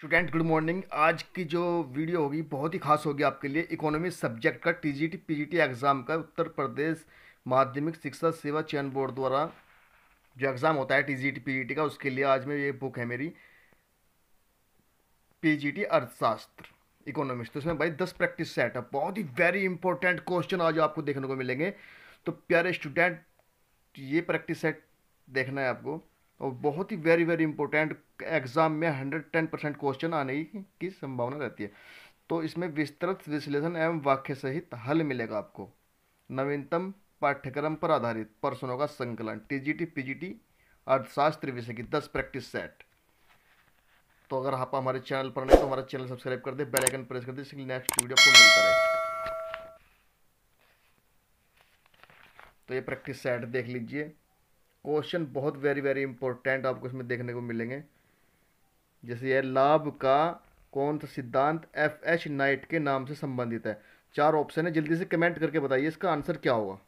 student good morning आज की जो वीडियो होगी बहुत ही खास होगी आपके लिए इकोनॉमी सब्जेक्ट का टीजीटी पीजीटी एग्ज़ाम का उत्तर प्रदेश माध्यमिक शिक्षा सेवा चयन बोर्ड द्वारा जो एग्ज़ाम होता है टीजीटी पीजीटी का उसके लिए आज में ये बुक है मेरी पीजीटी अर्थशास्त्र इकोनॉमिक्स तो इसमें भाई दस प्रैक्टिस सेट है बहुत ही वेरी इंपॉर्टेंट क्वेश्चन आज आपको देखने को मिलेंगे तो प्यारे स्टूडेंट ये प्रैक्टिस सेट देखना है आपको और बहुत ही वेरी वेरी इंपॉर्टेंट एग्ज़ाम में हंड्रेड टेन परसेंट क्वेश्चन आने की संभावना रहती है तो इसमें विस्तृत विश्लेषण एवं वाक्य सहित हल मिलेगा आपको नवीनतम पाठ्यक्रम पर आधारित प्रश्नों का संकलन टीजीटी पीजीटी अर्थशास्त्र विषय की दस प्रैक्टिस सेट तो अगर आप हमारे चैनल पर नहीं तो हमारा चैनल सब्सक्राइब कर दे बेल आइकन प्रेस कर दे लिए नेक्स्ट वीडियो आपको मिलता रहे तो ये प्रैक्टिस सेट देख लीजिए क्वेश्चन बहुत वेरी वेरी इंपॉर्टेंट आपको इसमें देखने को मिलेंगे जैसे यह लाभ का कौन सा सिद्धांत एफ एच नाइट के नाम से संबंधित है चार ऑप्शन है जल्दी से कमेंट करके बताइए इसका आंसर क्या होगा